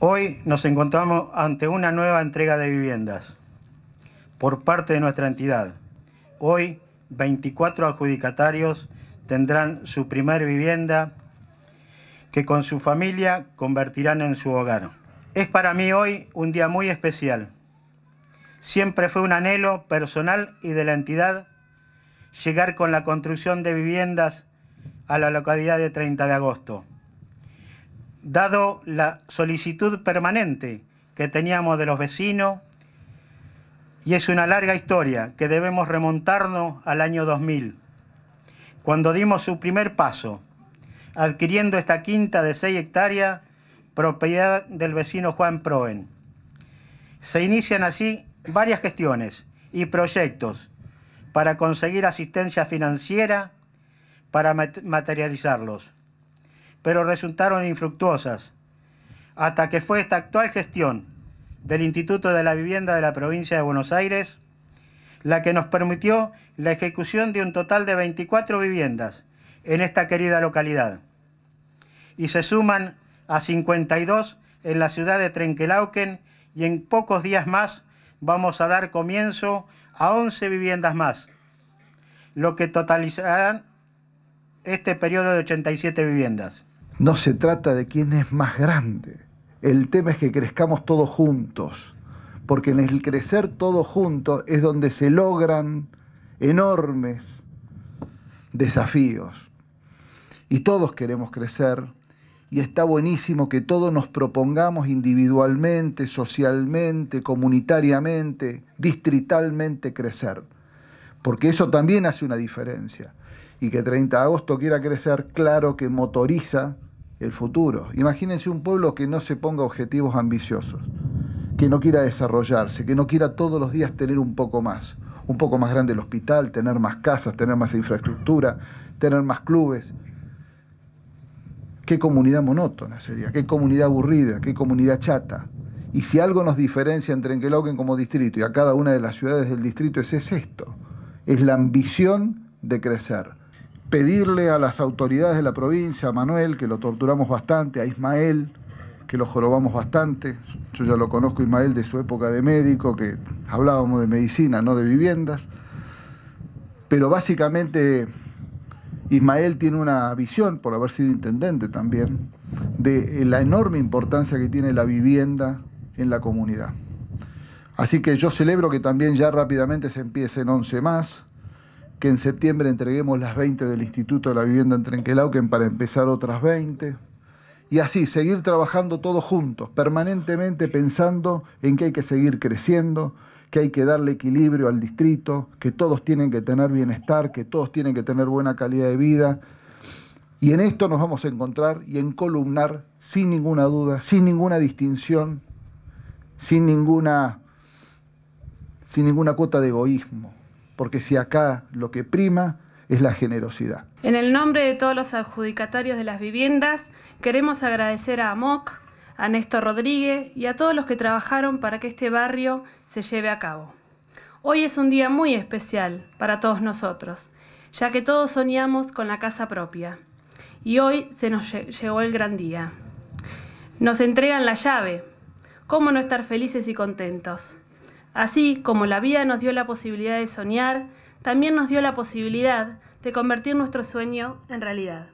Hoy nos encontramos ante una nueva entrega de viviendas por parte de nuestra entidad. Hoy 24 adjudicatarios tendrán su primer vivienda que con su familia convertirán en su hogar. Es para mí hoy un día muy especial. Siempre fue un anhelo personal y de la entidad llegar con la construcción de viviendas a la localidad de 30 de agosto dado la solicitud permanente que teníamos de los vecinos, y es una larga historia que debemos remontarnos al año 2000, cuando dimos su primer paso, adquiriendo esta quinta de 6 hectáreas, propiedad del vecino Juan Proen. Se inician así varias gestiones y proyectos para conseguir asistencia financiera para materializarlos pero resultaron infructuosas, hasta que fue esta actual gestión del Instituto de la Vivienda de la Provincia de Buenos Aires la que nos permitió la ejecución de un total de 24 viviendas en esta querida localidad. Y se suman a 52 en la ciudad de Trenquelauquen y en pocos días más vamos a dar comienzo a 11 viviendas más, lo que totalizará este periodo de 87 viviendas. No se trata de quién es más grande. El tema es que crezcamos todos juntos, porque en el crecer todos juntos es donde se logran enormes desafíos. Y todos queremos crecer y está buenísimo que todos nos propongamos individualmente, socialmente, comunitariamente, distritalmente crecer, porque eso también hace una diferencia. Y que 30 de agosto quiera crecer, claro que motoriza el futuro. Imagínense un pueblo que no se ponga objetivos ambiciosos, que no quiera desarrollarse, que no quiera todos los días tener un poco más, un poco más grande el hospital, tener más casas, tener más infraestructura, tener más clubes. Qué comunidad monótona sería, qué comunidad aburrida, qué comunidad chata. Y si algo nos diferencia entre Enquelauquen como distrito y a cada una de las ciudades del distrito es, es esto, es la ambición de crecer pedirle a las autoridades de la provincia, a Manuel, que lo torturamos bastante, a Ismael, que lo jorobamos bastante. Yo ya lo conozco, Ismael, de su época de médico, que hablábamos de medicina, no de viviendas. Pero básicamente Ismael tiene una visión, por haber sido intendente también, de la enorme importancia que tiene la vivienda en la comunidad. Así que yo celebro que también ya rápidamente se empiecen 11 más que en septiembre entreguemos las 20 del Instituto de la Vivienda en Trenquelauquen para empezar otras 20. Y así, seguir trabajando todos juntos, permanentemente pensando en que hay que seguir creciendo, que hay que darle equilibrio al distrito, que todos tienen que tener bienestar, que todos tienen que tener buena calidad de vida. Y en esto nos vamos a encontrar y en columnar sin ninguna duda, sin ninguna distinción, sin ninguna, sin ninguna cuota de egoísmo porque si acá lo que prima es la generosidad. En el nombre de todos los adjudicatarios de las viviendas, queremos agradecer a AMOC, a Néstor Rodríguez y a todos los que trabajaron para que este barrio se lleve a cabo. Hoy es un día muy especial para todos nosotros, ya que todos soñamos con la casa propia. Y hoy se nos llegó el gran día. Nos entregan la llave. ¿Cómo no estar felices y contentos? Así como la vida nos dio la posibilidad de soñar, también nos dio la posibilidad de convertir nuestro sueño en realidad.